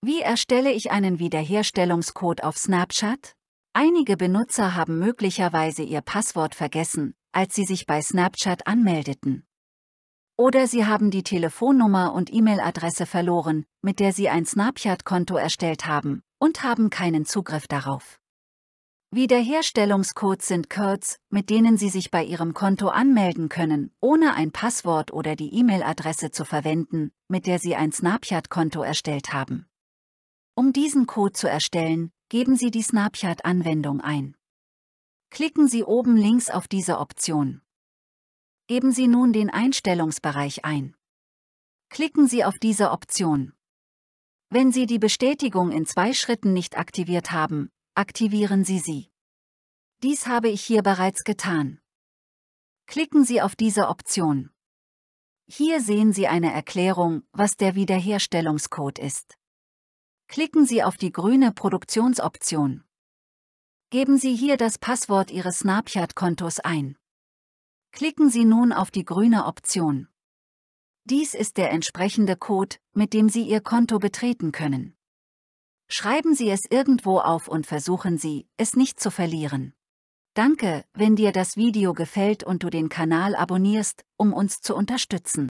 Wie erstelle ich einen Wiederherstellungscode auf Snapchat? Einige Benutzer haben möglicherweise ihr Passwort vergessen, als sie sich bei Snapchat anmeldeten. Oder sie haben die Telefonnummer und E-Mail-Adresse verloren, mit der sie ein Snapchat-Konto erstellt haben, und haben keinen Zugriff darauf. Wiederherstellungscodes sind Codes, mit denen Sie sich bei Ihrem Konto anmelden können, ohne ein Passwort oder die E-Mail-Adresse zu verwenden, mit der Sie ein Snapchat-Konto erstellt haben. Um diesen Code zu erstellen, geben Sie die Snapchat-Anwendung ein. Klicken Sie oben links auf diese Option. Geben Sie nun den Einstellungsbereich ein. Klicken Sie auf diese Option. Wenn Sie die Bestätigung in zwei Schritten nicht aktiviert haben, aktivieren Sie sie. Dies habe ich hier bereits getan. Klicken Sie auf diese Option. Hier sehen Sie eine Erklärung, was der Wiederherstellungscode ist. Klicken Sie auf die grüne Produktionsoption. Geben Sie hier das Passwort Ihres Snapchat-Kontos ein. Klicken Sie nun auf die grüne Option. Dies ist der entsprechende Code, mit dem Sie Ihr Konto betreten können. Schreiben Sie es irgendwo auf und versuchen Sie, es nicht zu verlieren. Danke, wenn dir das Video gefällt und du den Kanal abonnierst, um uns zu unterstützen.